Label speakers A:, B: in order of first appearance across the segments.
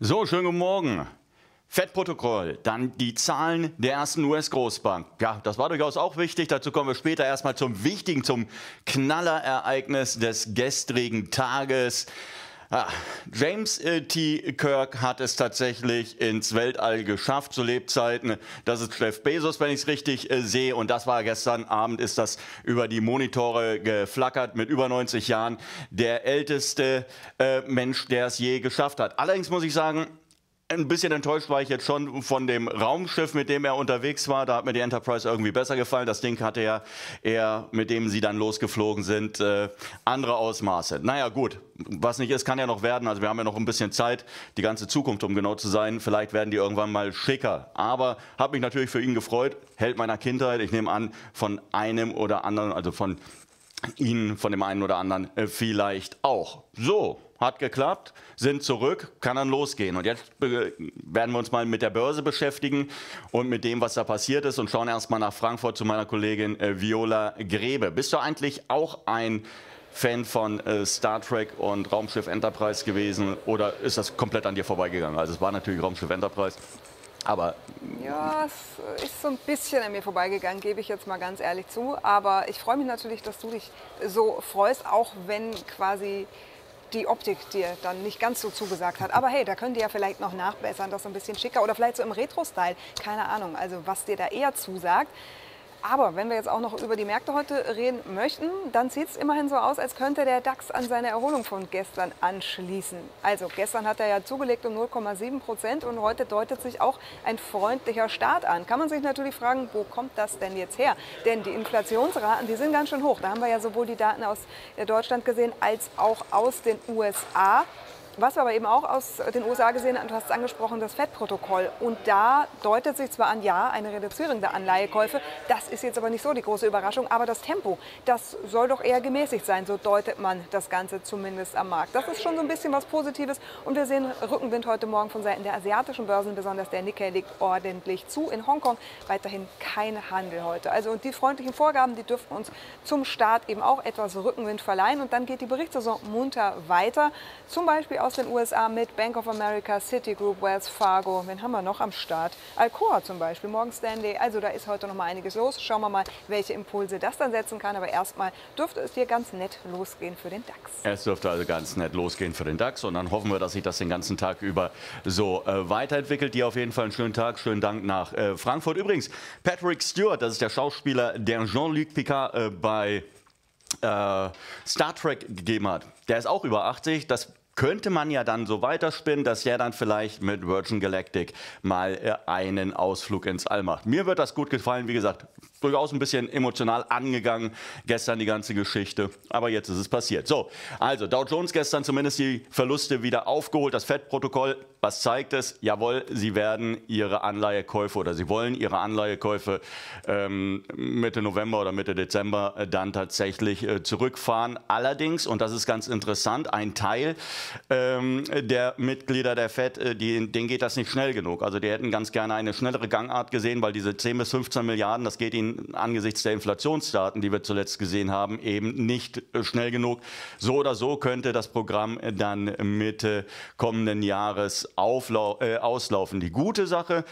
A: So, schönen guten Morgen. Fettprotokoll, dann die Zahlen der ersten US-Großbank. Ja, das war durchaus auch wichtig. Dazu kommen wir später erstmal zum wichtigen, zum Knallerereignis des gestrigen Tages. Ah, James äh, T. Kirk hat es tatsächlich ins Weltall geschafft zu Lebzeiten. Das ist Jeff Bezos, wenn ich es richtig äh, sehe. Und das war gestern Abend, ist das über die Monitore geflackert mit über 90 Jahren. Der älteste äh, Mensch, der es je geschafft hat. Allerdings muss ich sagen, ein bisschen enttäuscht war ich jetzt schon von dem Raumschiff, mit dem er unterwegs war. Da hat mir die Enterprise irgendwie besser gefallen. Das Ding hatte ja eher, mit dem sie dann losgeflogen sind, äh, andere Ausmaße. Naja, gut, was nicht ist, kann ja noch werden. Also wir haben ja noch ein bisschen Zeit, die ganze Zukunft, um genau zu sein. Vielleicht werden die irgendwann mal schicker. Aber habe mich natürlich für ihn gefreut. Held meiner Kindheit. Ich nehme an, von einem oder anderen, also von Ihnen von dem einen oder anderen äh, vielleicht auch. So, hat geklappt, sind zurück, kann dann losgehen. Und jetzt äh, werden wir uns mal mit der Börse beschäftigen und mit dem, was da passiert ist und schauen erstmal nach Frankfurt zu meiner Kollegin äh, Viola Grebe. Bist du eigentlich auch ein Fan von äh, Star Trek und Raumschiff Enterprise gewesen oder ist das komplett an dir vorbeigegangen? Also es war natürlich Raumschiff Enterprise. Aber
B: ja, es ist so ein bisschen an mir vorbeigegangen, gebe ich jetzt mal ganz ehrlich zu. Aber ich freue mich natürlich, dass du dich so freust, auch wenn quasi die Optik dir dann nicht ganz so zugesagt hat. Aber hey, da können die ja vielleicht noch nachbessern, das ein bisschen schicker oder vielleicht so im Retro-Style. Keine Ahnung, also was dir da eher zusagt. Aber wenn wir jetzt auch noch über die Märkte heute reden möchten, dann sieht es immerhin so aus, als könnte der DAX an seine Erholung von gestern anschließen. Also gestern hat er ja zugelegt um 0,7 Prozent und heute deutet sich auch ein freundlicher Start an. Kann man sich natürlich fragen, wo kommt das denn jetzt her? Denn die Inflationsraten, die sind ganz schön hoch. Da haben wir ja sowohl die Daten aus äh, Deutschland gesehen als auch aus den USA. Was wir aber eben auch aus den USA gesehen haben, du hast es angesprochen, das FED-Protokoll. Und da deutet sich zwar an, ja, eine Reduzierung der Anleihekäufe, das ist jetzt aber nicht so die große Überraschung, aber das Tempo, das soll doch eher gemäßigt sein, so deutet man das Ganze zumindest am Markt. Das ist schon so ein bisschen was Positives und wir sehen Rückenwind heute Morgen von Seiten der asiatischen Börsen, besonders der Nikkei liegt ordentlich zu. In Hongkong weiterhin kein Handel heute. Also und die freundlichen Vorgaben, die dürften uns zum Start eben auch etwas Rückenwind verleihen und dann geht die Berichtssaison munter weiter, zum Beispiel aus aus den USA mit Bank of America, Citigroup, Wells Fargo. Wen haben wir noch am Start? Alcoa zum Beispiel, Morgan Stanley. Also da ist heute noch mal einiges los. Schauen wir mal, welche Impulse das dann setzen kann. Aber erstmal dürfte es hier ganz nett losgehen für den DAX.
A: Es dürfte also ganz nett losgehen für den DAX. Und dann hoffen wir, dass sich das den ganzen Tag über so äh, weiterentwickelt. Dir auf jeden Fall einen schönen Tag. Schönen Dank nach äh, Frankfurt. Übrigens, Patrick Stewart, das ist der Schauspieler, der Jean-Luc Picard äh, bei äh, Star Trek gegeben hat. Der ist auch über 80. Das könnte man ja dann so weiterspinnen, dass er dann vielleicht mit Virgin Galactic mal äh, einen Ausflug ins All macht. Mir wird das gut gefallen, wie gesagt, durchaus ein bisschen emotional angegangen, gestern die ganze Geschichte. Aber jetzt ist es passiert. So, also Dow Jones gestern zumindest die Verluste wieder aufgeholt. Das FED-Protokoll, was zeigt es? Jawohl, sie werden ihre Anleihekäufe oder sie wollen ihre Anleihekäufe ähm, Mitte November oder Mitte Dezember äh, dann tatsächlich äh, zurückfahren. Allerdings, und das ist ganz interessant, ein Teil ähm, der Mitglieder der FED, äh, die, denen geht das nicht schnell genug. Also die hätten ganz gerne eine schnellere Gangart gesehen, weil diese 10 bis 15 Milliarden, das geht ihnen angesichts der Inflationsdaten, die wir zuletzt gesehen haben, eben nicht schnell genug. So oder so könnte das Programm dann Mitte kommenden Jahres auflau äh, auslaufen. Die gute Sache,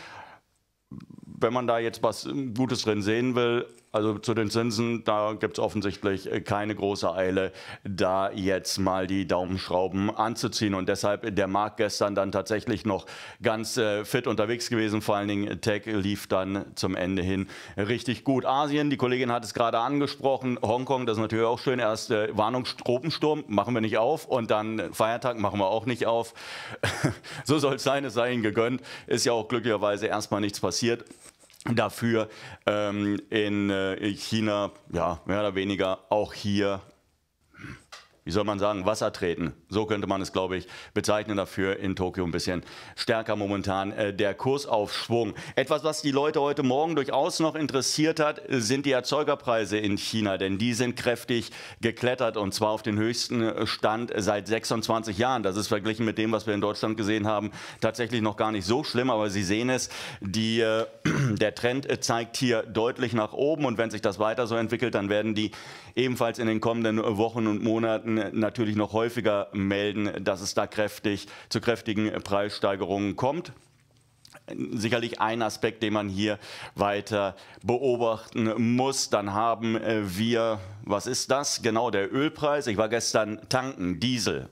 A: wenn man da jetzt was Gutes drin sehen will, also zu den Zinsen, da gibt es offensichtlich äh, keine große Eile, da jetzt mal die Daumenschrauben anzuziehen. Und deshalb der Markt gestern dann tatsächlich noch ganz äh, fit unterwegs gewesen. Vor allen Dingen äh, Tech lief dann zum Ende hin richtig gut. Asien, die Kollegin hat es gerade angesprochen. Hongkong, das ist natürlich auch schön. Erst äh, Tropensturm, machen wir nicht auf und dann Feiertag machen wir auch nicht auf. so soll es sein, es sei Ihnen gegönnt. Ist ja auch glücklicherweise erstmal nichts passiert dafür ähm, in äh, China ja mehr oder weniger auch hier wie soll man sagen, Wasser treten. So könnte man es, glaube ich, bezeichnen dafür in Tokio ein bisschen stärker momentan äh, der Kursaufschwung. Etwas, was die Leute heute Morgen durchaus noch interessiert hat, sind die Erzeugerpreise in China, denn die sind kräftig geklettert und zwar auf den höchsten äh, Stand seit 26 Jahren. Das ist verglichen mit dem, was wir in Deutschland gesehen haben, tatsächlich noch gar nicht so schlimm, aber Sie sehen es, die, äh, der Trend äh, zeigt hier deutlich nach oben und wenn sich das weiter so entwickelt, dann werden die ebenfalls in den kommenden Wochen und Monaten natürlich noch häufiger melden, dass es da kräftig zu kräftigen Preissteigerungen kommt sicherlich ein Aspekt, den man hier weiter beobachten muss. Dann haben äh, wir, was ist das? Genau der Ölpreis. Ich war gestern tanken, Diesel,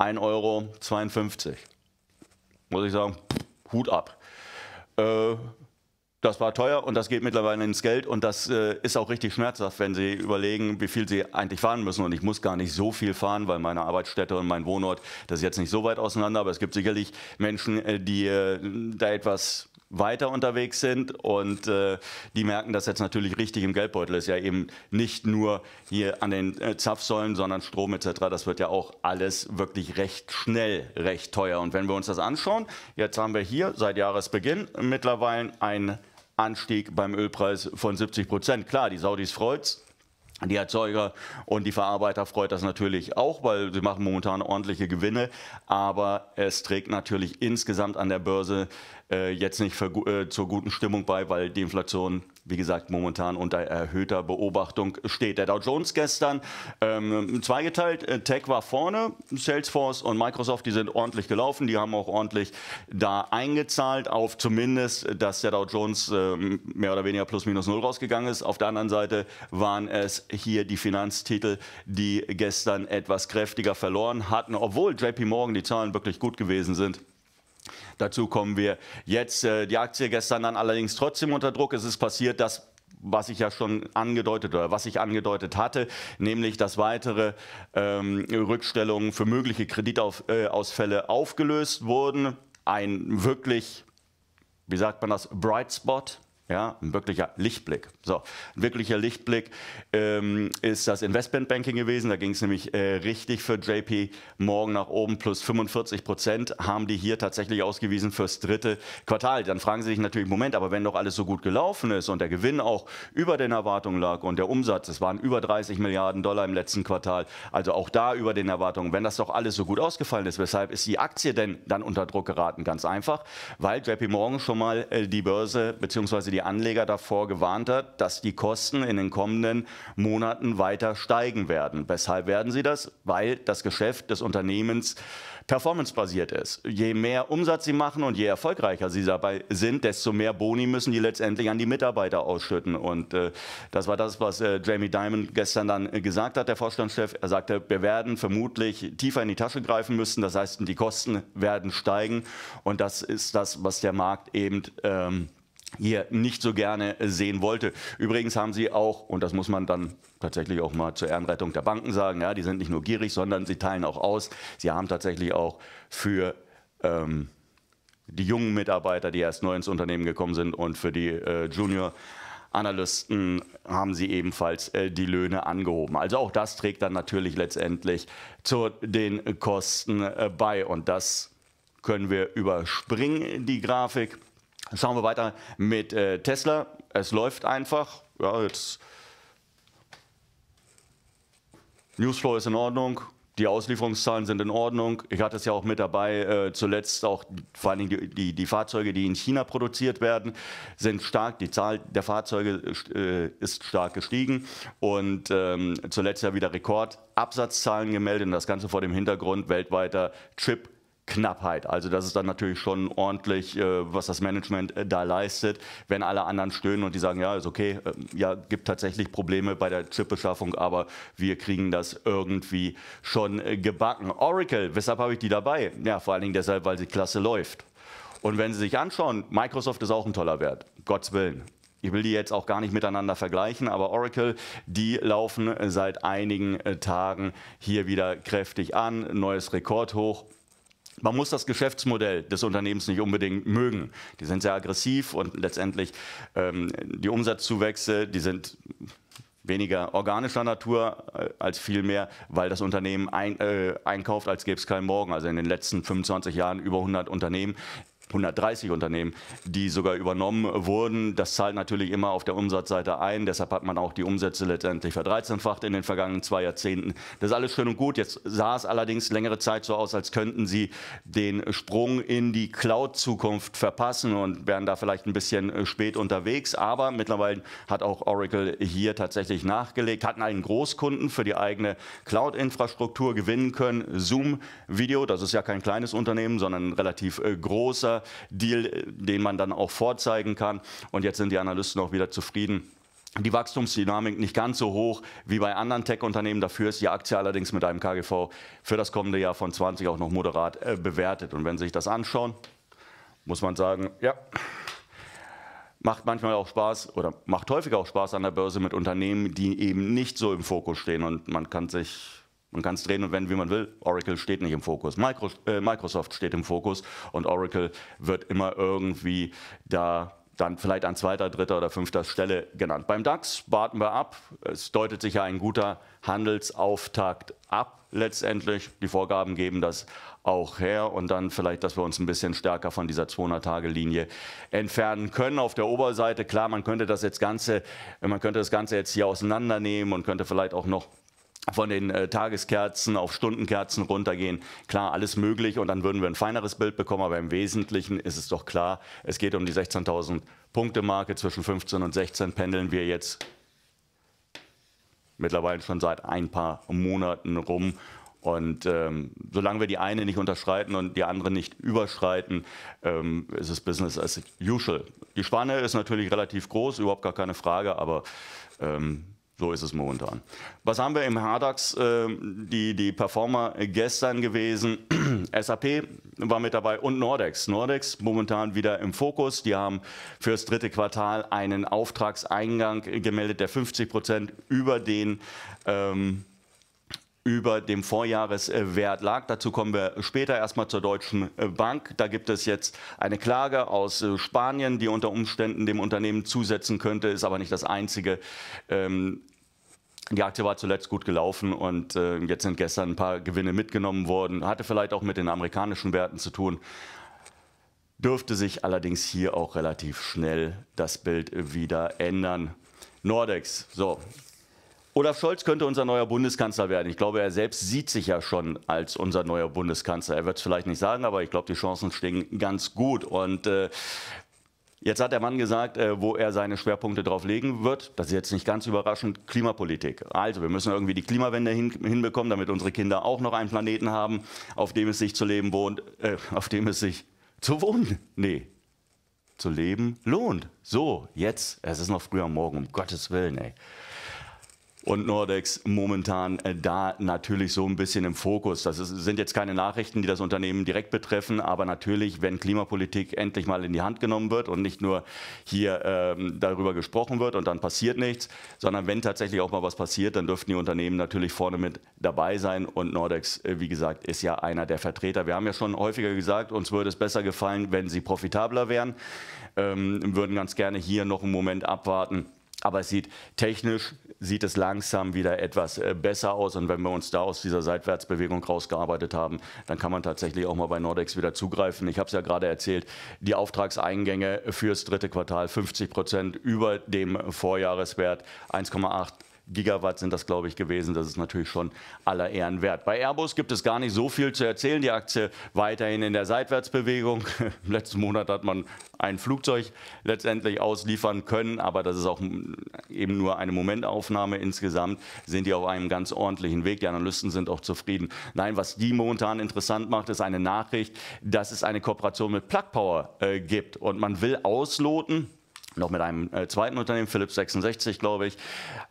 A: 1,52 Euro. Muss ich sagen, Hut ab. Äh, das war teuer und das geht mittlerweile ins Geld und das äh, ist auch richtig schmerzhaft, wenn Sie überlegen, wie viel Sie eigentlich fahren müssen. Und ich muss gar nicht so viel fahren, weil meine Arbeitsstätte und mein Wohnort, das ist jetzt nicht so weit auseinander, aber es gibt sicherlich Menschen, äh, die äh, da etwas weiter unterwegs sind und äh, die merken, dass jetzt natürlich richtig im Geldbeutel ist. Ja, eben nicht nur hier an den äh, Zapfsäulen, sondern Strom etc. Das wird ja auch alles wirklich recht schnell recht teuer. Und wenn wir uns das anschauen, jetzt haben wir hier seit Jahresbeginn mittlerweile ein Anstieg beim Ölpreis von 70 Prozent. Klar, die Saudis freut's. Die Erzeuger und die Verarbeiter freut das natürlich auch, weil sie machen momentan ordentliche Gewinne. Aber es trägt natürlich insgesamt an der Börse äh, jetzt nicht für, äh, zur guten Stimmung bei, weil die Inflation wie gesagt, momentan unter erhöhter Beobachtung steht. Der Dow Jones gestern ähm, zweigeteilt. Äh, Tech war vorne, Salesforce und Microsoft, die sind ordentlich gelaufen. Die haben auch ordentlich da eingezahlt auf zumindest, dass der Dow Jones ähm, mehr oder weniger plus minus null rausgegangen ist. Auf der anderen Seite waren es hier die Finanztitel, die gestern etwas kräftiger verloren hatten, obwohl JP Morgan die Zahlen wirklich gut gewesen sind. Dazu kommen wir jetzt. Äh, die Aktie gestern dann allerdings trotzdem unter Druck. Es ist passiert, dass was ich ja schon angedeutet oder was ich angedeutet hatte, nämlich dass weitere ähm, Rückstellungen für mögliche Kreditausfälle äh, aufgelöst wurden. Ein wirklich, wie sagt man das, Bright Spot ja, ein wirklicher Lichtblick. So, ein wirklicher Lichtblick ähm, ist das Investmentbanking gewesen. Da ging es nämlich äh, richtig für JP Morgan nach oben. Plus 45 Prozent haben die hier tatsächlich ausgewiesen fürs dritte Quartal. Dann fragen Sie sich natürlich, Moment, aber wenn doch alles so gut gelaufen ist und der Gewinn auch über den Erwartungen lag und der Umsatz, es waren über 30 Milliarden Dollar im letzten Quartal, also auch da über den Erwartungen, wenn das doch alles so gut ausgefallen ist, weshalb ist die Aktie denn dann unter Druck geraten? Ganz einfach, weil JP Morgan schon mal äh, die Börse bzw. die Anleger davor gewarnt hat, dass die Kosten in den kommenden Monaten weiter steigen werden. Weshalb werden sie das? Weil das Geschäft des Unternehmens performancebasiert ist. Je mehr Umsatz sie machen und je erfolgreicher sie dabei sind, desto mehr Boni müssen die letztendlich an die Mitarbeiter ausschütten. Und äh, das war das, was äh, Jamie Dimon gestern dann äh, gesagt hat, der Vorstandschef. Er sagte, wir werden vermutlich tiefer in die Tasche greifen müssen. Das heißt, die Kosten werden steigen. Und das ist das, was der Markt eben ähm, hier nicht so gerne äh, sehen wollte. Übrigens haben sie auch, und das muss man dann tatsächlich auch mal zur Ehrenrettung der Banken sagen, ja, die sind nicht nur gierig, sondern sie teilen auch aus. Sie haben tatsächlich auch für ähm, die jungen Mitarbeiter, die erst neu ins Unternehmen gekommen sind und für die äh, Junior Analysten haben sie ebenfalls äh, die Löhne angehoben. Also auch das trägt dann natürlich letztendlich zu den Kosten äh, bei und das können wir überspringen, die Grafik. Jetzt machen wir weiter mit äh, Tesla. Es läuft einfach. Ja, jetzt Newsflow ist in Ordnung. Die Auslieferungszahlen sind in Ordnung. Ich hatte es ja auch mit dabei, äh, zuletzt auch vor allen Dingen die, die, die, Fahrzeuge, die in China produziert werden, sind stark. Die Zahl der Fahrzeuge äh, ist stark gestiegen und ähm, zuletzt ja wieder Rekordabsatzzahlen gemeldet. Und das Ganze vor dem Hintergrund weltweiter Chip- Knappheit. Also das ist dann natürlich schon ordentlich, äh, was das Management äh, da leistet, wenn alle anderen stöhnen und die sagen, ja, ist okay, äh, ja, gibt tatsächlich Probleme bei der Chipbeschaffung, aber wir kriegen das irgendwie schon gebacken. Oracle, weshalb habe ich die dabei? Ja, vor allen Dingen deshalb, weil sie klasse läuft. Und wenn Sie sich anschauen, Microsoft ist auch ein toller Wert, Gottes Willen. Ich will die jetzt auch gar nicht miteinander vergleichen, aber Oracle, die laufen seit einigen Tagen hier wieder kräftig an, neues Rekordhoch. Man muss das Geschäftsmodell des Unternehmens nicht unbedingt mögen. Die sind sehr aggressiv und letztendlich ähm, die Umsatzzuwächse, die sind weniger organischer Natur äh, als vielmehr, weil das Unternehmen ein, äh, einkauft, als gäbe es keinen Morgen. Also in den letzten 25 Jahren über 100 Unternehmen 130 Unternehmen, die sogar übernommen wurden. Das zahlt natürlich immer auf der Umsatzseite ein. Deshalb hat man auch die Umsätze letztendlich verdreizehnfacht in den vergangenen zwei Jahrzehnten. Das ist alles schön und gut. Jetzt sah es allerdings längere Zeit so aus, als könnten sie den Sprung in die Cloud-Zukunft verpassen und wären da vielleicht ein bisschen äh, spät unterwegs. Aber mittlerweile hat auch Oracle hier tatsächlich nachgelegt, hatten einen Großkunden für die eigene Cloud-Infrastruktur gewinnen können. Zoom Video, das ist ja kein kleines Unternehmen, sondern ein relativ äh, großer Deal, äh, den man dann auch vorzeigen kann. Und jetzt sind die Analysten auch wieder zufrieden die Wachstumsdynamik nicht ganz so hoch wie bei anderen Tech-Unternehmen. Dafür ist die Aktie allerdings mit einem KGV für das kommende Jahr von 20 auch noch moderat äh, bewertet. Und wenn Sie sich das anschauen, muss man sagen, ja, macht manchmal auch Spaß oder macht häufig auch Spaß an der Börse mit Unternehmen, die eben nicht so im Fokus stehen. Und man kann sich man kann es drehen und wenden, wie man will. Oracle steht nicht im Fokus. Äh, Microsoft steht im Fokus und Oracle wird immer irgendwie da dann vielleicht an zweiter, dritter oder fünfter Stelle genannt. Beim DAX warten wir ab. Es deutet sich ja ein guter Handelsauftakt ab letztendlich. Die Vorgaben geben das auch her und dann vielleicht, dass wir uns ein bisschen stärker von dieser 200-Tage-Linie entfernen können. Auf der Oberseite, klar, man könnte das jetzt Ganze, man könnte das Ganze jetzt hier auseinandernehmen und könnte vielleicht auch noch von den äh, Tageskerzen auf Stundenkerzen runtergehen. Klar, alles möglich und dann würden wir ein feineres Bild bekommen, aber im Wesentlichen ist es doch klar, es geht um die 16.000 Punkte Marke. Zwischen 15 und 16 pendeln wir jetzt mittlerweile schon seit ein paar Monaten rum. Und ähm, solange wir die eine nicht unterschreiten und die andere nicht überschreiten, ähm, ist es Business as usual. Die Spanne ist natürlich relativ groß, überhaupt gar keine Frage, aber ähm, so ist es momentan. Was haben wir im HDAX? Äh, die, die Performer gestern gewesen. SAP war mit dabei und Nordex. Nordex momentan wieder im Fokus. Die haben für das dritte Quartal einen Auftragseingang gemeldet, der 50 Prozent über den ähm, über dem Vorjahreswert lag. Dazu kommen wir später erstmal zur Deutschen Bank. Da gibt es jetzt eine Klage aus äh, Spanien, die unter Umständen dem Unternehmen zusetzen könnte, ist aber nicht das einzige. Ähm, die Aktie war zuletzt gut gelaufen und äh, jetzt sind gestern ein paar Gewinne mitgenommen worden. Hatte vielleicht auch mit den amerikanischen Werten zu tun dürfte sich allerdings hier auch relativ schnell das Bild wieder ändern. Nordex, so, Olaf Scholz könnte unser neuer Bundeskanzler werden. Ich glaube, er selbst sieht sich ja schon als unser neuer Bundeskanzler. Er wird es vielleicht nicht sagen, aber ich glaube, die Chancen stehen ganz gut. Und äh, jetzt hat der Mann gesagt, äh, wo er seine Schwerpunkte drauf legen wird. Das ist jetzt nicht ganz überraschend. Klimapolitik. Also, wir müssen irgendwie die Klimawende hin, hinbekommen, damit unsere Kinder auch noch einen Planeten haben, auf dem es sich zu leben wohnt, äh, auf dem es sich zu wohnen. Nee, zu leben lohnt. So, jetzt. Es ist noch früh am Morgen, um Gottes Willen, ey und Nordex momentan äh, da natürlich so ein bisschen im Fokus. Das sind jetzt keine Nachrichten, die das Unternehmen direkt betreffen, aber natürlich, wenn Klimapolitik endlich mal in die Hand genommen wird und nicht nur hier ähm, darüber gesprochen wird und dann passiert nichts, sondern wenn tatsächlich auch mal was passiert, dann dürften die Unternehmen natürlich vorne mit dabei sein und Nordex, äh, wie gesagt, ist ja einer der Vertreter. Wir haben ja schon häufiger gesagt, uns würde es besser gefallen, wenn sie profitabler wären, ähm, würden ganz gerne hier noch einen Moment abwarten. Aber es sieht technisch sieht es langsam wieder etwas äh, besser aus. Und wenn wir uns da aus dieser Seitwärtsbewegung rausgearbeitet haben, dann kann man tatsächlich auch mal bei Nordex wieder zugreifen. Ich habe es ja gerade erzählt, die Auftragseingänge fürs dritte Quartal 50 Prozent über dem Vorjahreswert 1,8 Gigawatt sind das, glaube ich, gewesen. Das ist natürlich schon aller Ehren wert. Bei Airbus gibt es gar nicht so viel zu erzählen. Die Aktie weiterhin in der Seitwärtsbewegung. Im letzten Monat hat man ein Flugzeug letztendlich ausliefern können, aber das ist auch eben nur eine Momentaufnahme. Insgesamt sind die auf einem ganz ordentlichen Weg. Die Analysten sind auch zufrieden. Nein, was die momentan interessant macht, ist eine Nachricht, dass es eine Kooperation mit Plug Power äh, gibt und man will ausloten, noch mit einem äh, zweiten Unternehmen, Philips 66, glaube ich.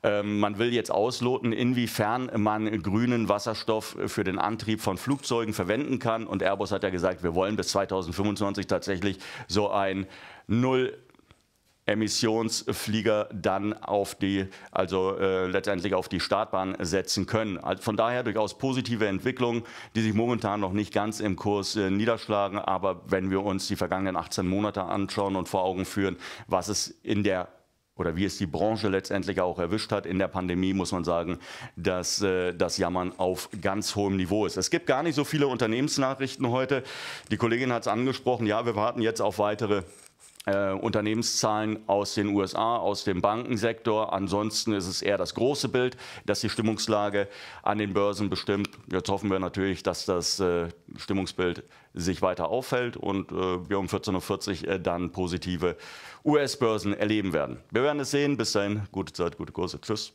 A: Ähm, man will jetzt ausloten, inwiefern man grünen Wasserstoff für den Antrieb von Flugzeugen verwenden kann. Und Airbus hat ja gesagt, wir wollen bis 2025 tatsächlich so ein Null Emissionsflieger dann auf die, also äh, letztendlich auf die Startbahn setzen können. Also von daher durchaus positive Entwicklungen, die sich momentan noch nicht ganz im Kurs äh, niederschlagen. Aber wenn wir uns die vergangenen 18 Monate anschauen und vor Augen führen, was es in der oder wie es die Branche letztendlich auch erwischt hat in der Pandemie, muss man sagen, dass äh, das Jammern auf ganz hohem Niveau ist. Es gibt gar nicht so viele Unternehmensnachrichten heute. Die Kollegin hat es angesprochen, ja, wir warten jetzt auf weitere äh, Unternehmenszahlen aus den USA, aus dem Bankensektor. Ansonsten ist es eher das große Bild, das die Stimmungslage an den Börsen bestimmt. Jetzt hoffen wir natürlich, dass das äh, Stimmungsbild sich weiter auffällt und äh, wir um 14.40 Uhr äh, dann positive US-Börsen erleben werden. Wir werden es sehen. Bis dahin, gute Zeit, gute Kurse. Tschüss.